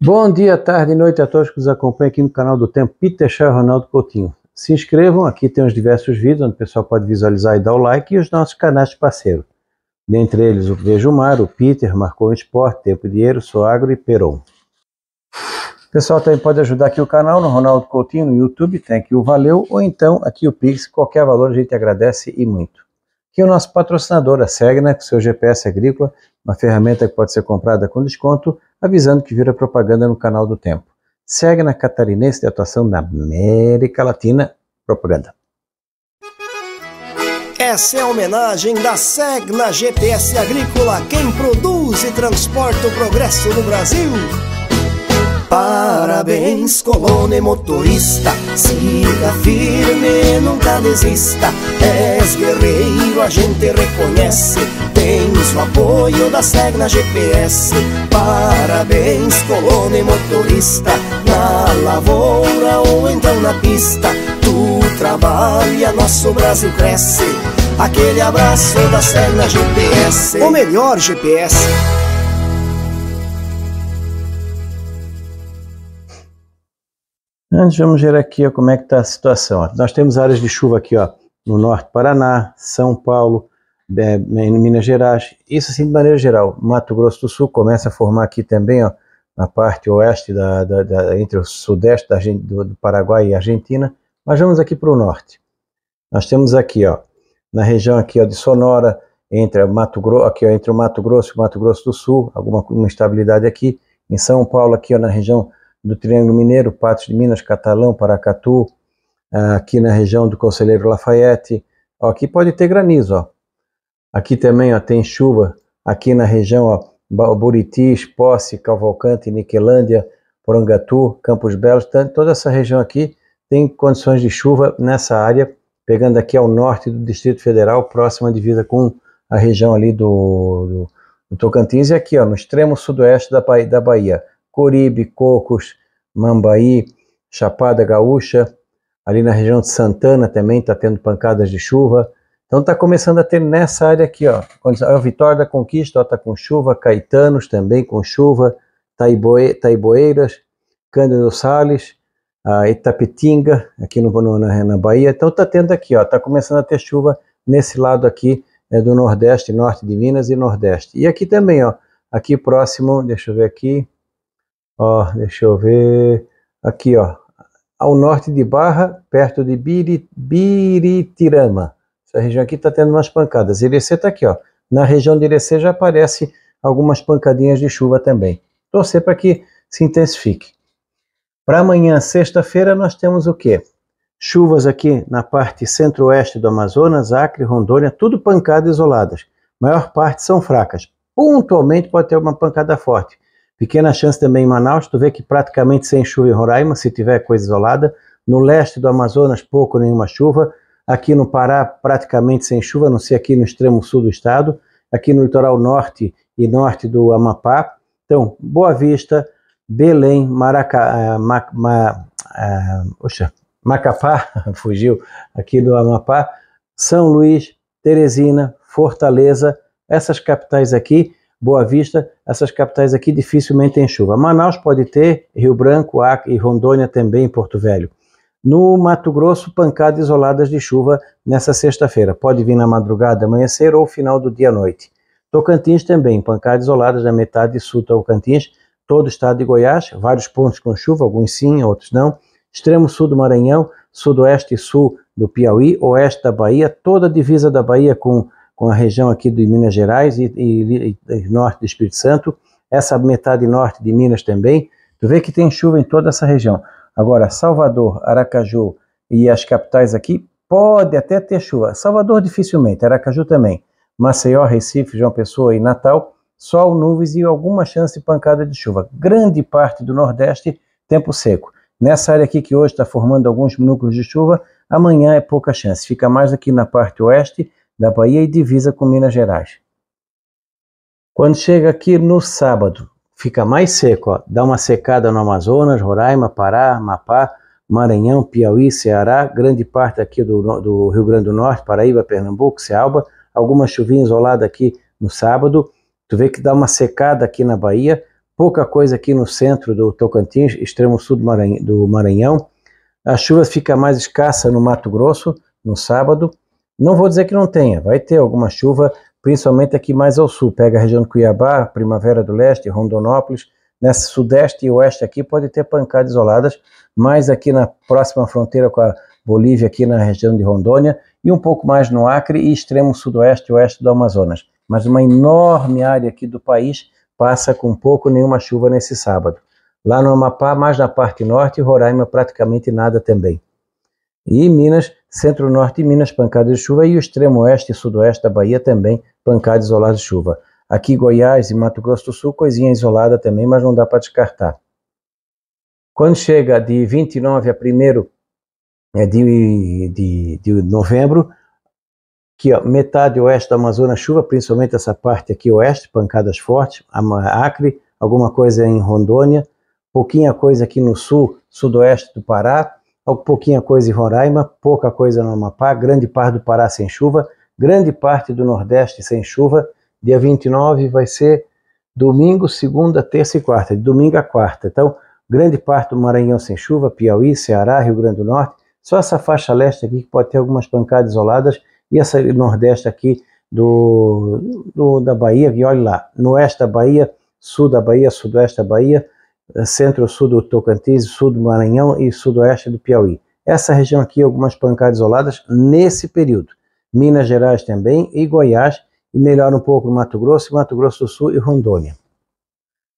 Bom dia, tarde e noite a todos que nos acompanham aqui no canal do Tempo Peter Chá Ronaldo Coutinho. Se inscrevam, aqui tem os diversos vídeos onde o pessoal pode visualizar e dar o like e os nossos canais de parceiro. Dentre eles o Vejo Mar, o Peter, Marcou Esporte, Tempo Dinheiro, Soagro e Peron. O pessoal também pode ajudar aqui o canal no Ronaldo Coutinho no YouTube, tem aqui o Valeu, ou então aqui o Pix, qualquer valor a gente agradece e muito que é o nosso patrocinador, a Segna, com seu GPS é agrícola, uma ferramenta que pode ser comprada com desconto, avisando que vira propaganda no canal do Tempo. Segna Catarinense de Atuação na América Latina, propaganda. Essa é a homenagem da Segna GPS Agrícola, quem produz e transporta o progresso no Brasil. Parabéns, colono e motorista, siga firme, nunca desista. És guerreiro, a gente reconhece, tens o apoio da Segna GPS. Parabéns, colono e motorista, na lavoura ou então na pista. Tu trabalha, nosso Brasil cresce. Aquele abraço da Segna GPS. O melhor GPS. Antes vamos ver aqui ó, como é que está a situação. Ó. Nós temos áreas de chuva aqui ó, no norte do Paraná, São Paulo, é, em Minas Gerais, isso assim de maneira geral. Mato Grosso do Sul começa a formar aqui também, ó, na parte oeste, da, da, da entre o sudeste da, do, do, Paraguai e Argentina. Mas vamos aqui para o norte. Nós temos aqui, ó, na região aqui ó, de Sonora, entre, Mato Grosso, aqui, ó, entre o Mato Grosso e o Mato Grosso do Sul, alguma instabilidade aqui. Em São Paulo, aqui ó, na região do Triângulo Mineiro, Patos de Minas, Catalão, Paracatu, aqui na região do Conselheiro Lafayette. aqui pode ter granizo, ó. Aqui também ó, tem chuva, aqui na região ó, Buritis, Posse, Cavalcante, Niquelândia, Porangatu, Campos Belos, toda essa região aqui tem condições de chuva nessa área, pegando aqui ao norte do Distrito Federal, próxima à divisa com a região ali do, do, do Tocantins, e aqui ó, no extremo sudoeste da, da Bahia, Coribe, Cocos, Mambaí, Chapada Gaúcha, ali na região de Santana também está tendo pancadas de chuva. Então está começando a ter nessa área aqui, ó, a Vitória da Conquista está com chuva, Caetanos também com chuva, Taiboe, Taiboeiras, Cândido Sales, a Itapetinga, aqui no, no, na, na Bahia. Então está tendo aqui, ó, está começando a ter chuva nesse lado aqui né, do Nordeste, Norte de Minas e Nordeste. E aqui também, ó, aqui próximo, deixa eu ver aqui, Ó, deixa eu ver. Aqui, ó. Ao norte de Barra, perto de Biritirama. Essa região aqui está tendo umas pancadas. Irecê está aqui, ó. Na região de Irecê já aparece algumas pancadinhas de chuva também. Torcer para que se intensifique. Para amanhã, sexta-feira, nós temos o quê? Chuvas aqui na parte centro-oeste do Amazonas, Acre, Rondônia, tudo pancadas isoladas. maior parte são fracas. Pontualmente pode ter uma pancada forte Pequena chance também em Manaus, tu vê que praticamente sem chuva em Roraima, se tiver coisa isolada. No leste do Amazonas, pouco nenhuma chuva. Aqui no Pará, praticamente sem chuva, a não ser aqui no extremo sul do estado. Aqui no litoral norte e norte do Amapá. Então, Boa Vista, Belém, Maraca, eh, ma, ma, uh, oxa, Macapá, fugiu aqui do Amapá, São Luís, Teresina, Fortaleza, essas capitais aqui Boa Vista, essas capitais aqui dificilmente têm chuva. Manaus pode ter, Rio Branco, Acre e Rondônia também Porto Velho. No Mato Grosso, pancadas isoladas de chuva nessa sexta-feira. Pode vir na madrugada, amanhecer ou final do dia à noite. Tocantins também, pancadas isoladas na metade sul do Tocantins, todo o estado de Goiás, vários pontos com chuva, alguns sim, outros não. Extremo sul do Maranhão, sudoeste e sul do Piauí, oeste da Bahia, toda a divisa da Bahia com com a região aqui de Minas Gerais e, e, e norte do Espírito Santo, essa metade norte de Minas também. Tu vê que tem chuva em toda essa região. Agora, Salvador, Aracaju e as capitais aqui pode até ter chuva. Salvador dificilmente, Aracaju também. Maceió, Recife, João Pessoa e Natal, sol, nuvens e alguma chance de pancada de chuva. Grande parte do Nordeste, tempo seco. Nessa área aqui que hoje está formando alguns núcleos de chuva, amanhã é pouca chance. Fica mais aqui na parte oeste da Bahia e divisa com Minas Gerais. Quando chega aqui no sábado, fica mais seco, ó. dá uma secada no Amazonas, Roraima, Pará, Amapá, Maranhão, Piauí, Ceará, grande parte aqui do, do Rio Grande do Norte, Paraíba, Pernambuco, Cealba, alguma chuvinha isolada aqui no sábado. Tu vê que dá uma secada aqui na Bahia, pouca coisa aqui no centro do Tocantins, extremo sul do Maranhão. Do Maranhão. A chuva fica mais escassa no Mato Grosso no sábado. Não vou dizer que não tenha, vai ter alguma chuva, principalmente aqui mais ao sul. Pega a região de Cuiabá, Primavera do Leste, Rondonópolis, nesse sudeste e oeste aqui pode ter pancadas isoladas, mais aqui na próxima fronteira com a Bolívia, aqui na região de Rondônia, e um pouco mais no Acre e extremo sudoeste e oeste do Amazonas. Mas uma enorme área aqui do país passa com pouco nenhuma chuva nesse sábado. Lá no Amapá, mais na parte norte, e Roraima praticamente nada também. E Minas Centro-norte de Minas, pancadas de chuva, e o extremo oeste e sudoeste da Bahia também, pancadas isoladas de chuva. Aqui Goiás e Mato Grosso do Sul, coisinha isolada também, mas não dá para descartar. Quando chega de 29 a 1 é, de, de, de novembro, que metade oeste da Amazônia chuva, principalmente essa parte aqui oeste, pancadas fortes, Acre, alguma coisa em Rondônia, pouquinha coisa aqui no sul, sudoeste do Pará, pouquinha coisa em Roraima, pouca coisa no Amapá, grande parte do Pará sem chuva, grande parte do Nordeste sem chuva. Dia 29 vai ser domingo, segunda, terça e quarta, de domingo a quarta. Então, grande parte do Maranhão sem chuva, Piauí, Ceará, Rio Grande do Norte, só essa faixa leste aqui que pode ter algumas pancadas isoladas e essa nordeste aqui do, do da Bahia, e olha lá, no oeste da Bahia, sul da Bahia, sudoeste da Bahia, centro-sul do Tocantins, sul do Maranhão e sudoeste do Piauí. Essa região aqui, algumas pancadas isoladas nesse período. Minas Gerais também e Goiás, e melhora um pouco Mato Grosso, Mato Grosso do Sul e Rondônia.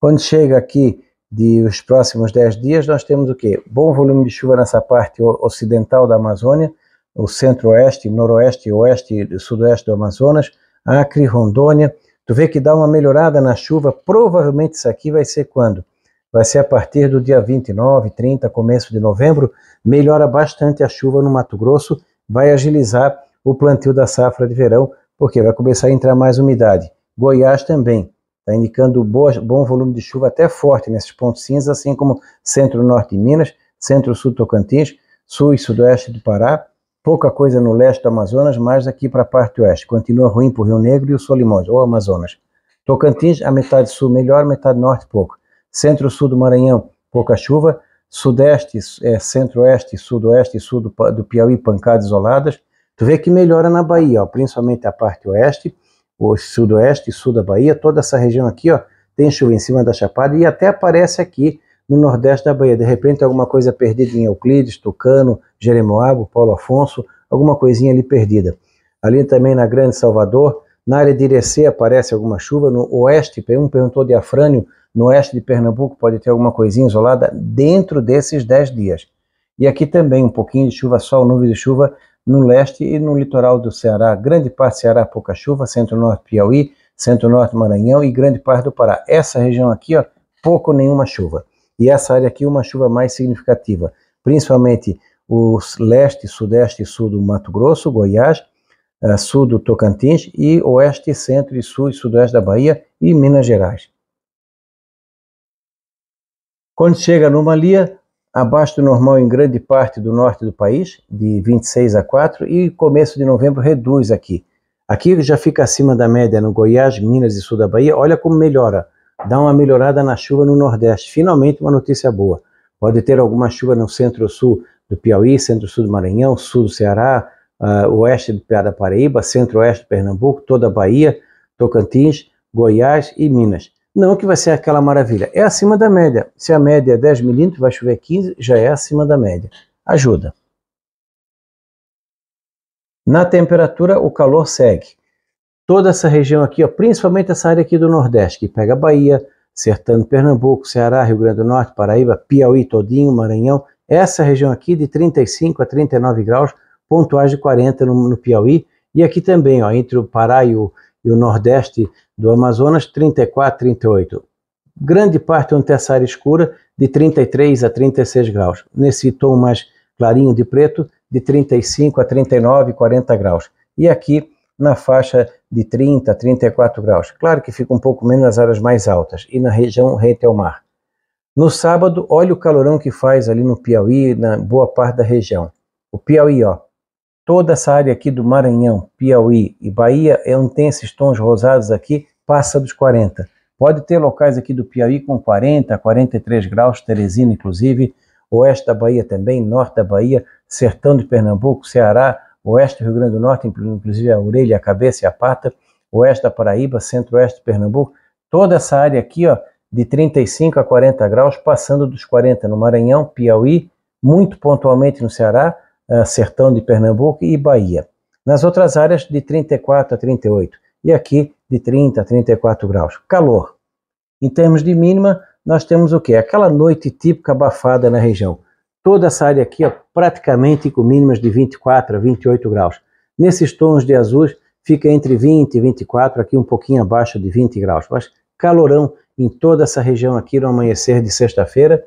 Quando chega aqui de os próximos 10 dias, nós temos o quê? Bom volume de chuva nessa parte ocidental da Amazônia, o centro-oeste, noroeste, oeste e sudoeste do Amazonas, Acre, Rondônia. Tu vê que dá uma melhorada na chuva, provavelmente isso aqui vai ser quando? vai ser a partir do dia 29, 30, começo de novembro, melhora bastante a chuva no Mato Grosso, vai agilizar o plantio da safra de verão, porque vai começar a entrar mais umidade. Goiás também está indicando bom volume de chuva, até forte nesses pontos cinzas, assim como centro-norte de Minas, centro-sul Tocantins, sul e sudoeste do Pará, pouca coisa no leste do Amazonas, mas aqui para a parte oeste. Continua ruim para o Rio Negro e o Solimões, ou Amazonas. Tocantins, a metade sul melhor, metade norte pouco. Centro-sul do Maranhão, pouca chuva. Sudeste, é, centro-oeste, sudoeste e sul do, do, Piauí, pancadas isoladas. Tu vê que melhora na Bahia, ó, principalmente a parte oeste, o sudoeste e sul da Bahia, toda essa região aqui, ó, tem chuva em cima da Chapada e até aparece aqui no nordeste da Bahia. De repente, alguma coisa perdida em Euclides, Tucano, Jeremoabo, Paulo Afonso, alguma coisinha ali perdida. Ali também na Grande Salvador, na área de Irecê aparece alguma chuva, no oeste, um perguntou de Afrânio, no oeste de Pernambuco pode ter alguma coisinha isolada dentro desses 10 dias. E aqui também um pouquinho de chuva, sol, nuvem de chuva no leste e no litoral do Ceará. Grande parte do Ceará, pouca chuva, centro-norte Piauí, centro-norte Maranhão e grande parte do Pará. Essa região aqui, ó, pouco nenhuma chuva. E essa área aqui, uma chuva mais significativa, principalmente o leste, sudeste e sul do Mato Grosso, Goiás, eh, sul do Tocantins e oeste, centro e sul e sudoeste da Bahia e Minas Gerais. Quando chega a anomalia, abaixo do normal em grande parte do norte do país, de 26 a 4, e começo de novembro reduz aqui. Aqui já fica acima da média no Goiás, Minas e sul da Bahia. Olha como melhora. Dá uma melhorada na chuva no Nordeste. Finalmente uma notícia boa. Pode ter alguma chuva no centro-sul do Piauí, centro-sul do Maranhão, sul do Ceará, uh, oeste da Paraíba, centro-oeste do Pernambuco, toda a Bahia, Tocantins, Goiás e Minas. Não que vai ser aquela maravilha, é acima da média. Se a média é 10 milímetros, vai chover 15, já é acima da média. Ajuda. Na temperatura, o calor segue. Toda essa região aqui, ó, principalmente essa área aqui do Nordeste, que pega Bahia, Sertão, Pernambuco, Ceará, Rio Grande do Norte, Paraíba, Piauí todinho, Maranhão, essa região aqui de 35 a 39 graus, pontuais de 40 no, no Piauí, e aqui também, ó, entre o Pará e o, e o nordeste do Amazonas, 34, 38. Grande parte onde tem essa área escura, de 33 a 36 graus. Nesse tom mais clarinho de preto, de 35 a 39, 40 graus. E aqui na faixa de 30 a 34 graus. Claro que fica um pouco menos nas áreas mais altas e na região rente ao mar. No sábado, olha o calorão que faz ali no Piauí, na boa parte da região. O Piauí, ó, Toda essa área aqui do Maranhão, Piauí e Bahia, é ela tem esses tons rosados aqui, passa dos 40. Pode ter locais aqui do Piauí com 40, 43 graus, Teresina inclusive, oeste da Bahia também, norte da Bahia, sertão de Pernambuco, Ceará, oeste do Rio Grande do Norte, inclusive a orelha, a cabeça e a pata, oeste da Paraíba, centro-oeste de Pernambuco, toda essa área aqui, ó, de 35 a 40 graus, passando dos 40 no Maranhão, Piauí, muito pontualmente no Ceará, eh, Sertão de Pernambuco e Bahia. Nas outras áreas, de 34 a 38. E aqui, de 30 a 34 graus. Calor. Em termos de mínima, nós temos o que? Aquela noite típica abafada na região. Toda essa área aqui, ó, praticamente com mínimas de 24 a 28 graus. Nesses tons de azuis, fica entre 20 e 24, aqui um pouquinho abaixo de 20 graus. Mas calorão em toda essa região aqui no amanhecer de sexta-feira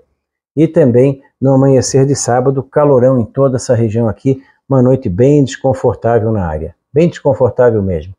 e também no amanhecer de sábado, calorão em toda essa região aqui, uma noite bem desconfortável na área, bem desconfortável mesmo.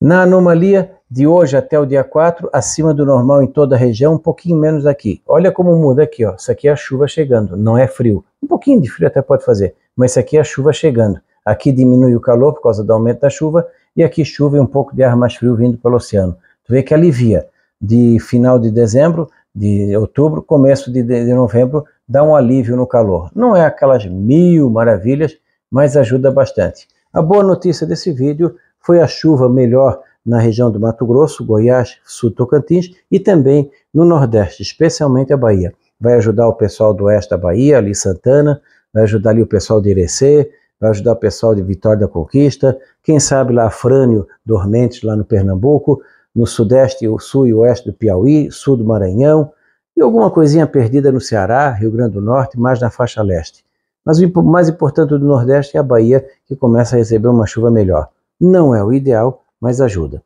Na anomalia de hoje até o dia 4, acima do normal em toda a região, um pouquinho menos aqui. Olha como muda aqui, ó. Isso aqui é a chuva chegando, não é frio. Um pouquinho de frio até pode fazer, mas isso aqui é a chuva chegando. Aqui diminui o calor por causa do aumento da chuva e aqui chuva e um pouco de ar mais frio vindo pelo oceano. Tu vê que alivia. De final de dezembro de outubro, começo de, de, novembro, dá um alívio no calor. Não é aquelas mil maravilhas, mas ajuda bastante. A boa notícia desse vídeo foi a chuva melhor na região do Mato Grosso, Goiás, Sul Tocantins e também no Nordeste, especialmente a Bahia. Vai ajudar o pessoal do oeste da Bahia, ali Santana, vai ajudar ali o pessoal de Irecê, vai ajudar o pessoal de Vitória da Conquista, quem sabe lá Frânio Dormentes, lá no Pernambuco, no sudeste, o sul e oeste do Piauí, sul do Maranhão, e alguma coisinha perdida no Ceará, Rio Grande do Norte, mais na faixa leste. Mas o mais importante do Nordeste é a Bahia, que começa a receber uma chuva melhor. Não é o ideal, mas ajuda.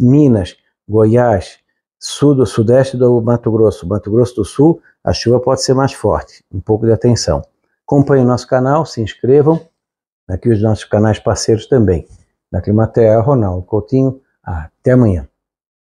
Minas, Goiás, sul do sudeste do Mato Grosso, Mato Grosso do Sul, a chuva pode ser mais forte. Um pouco de atenção. Acompanhe o nosso canal, se inscrevam. Aqui os nossos canais parceiros também. Na Climatea, Ronaldo Coutinho, até amanhã.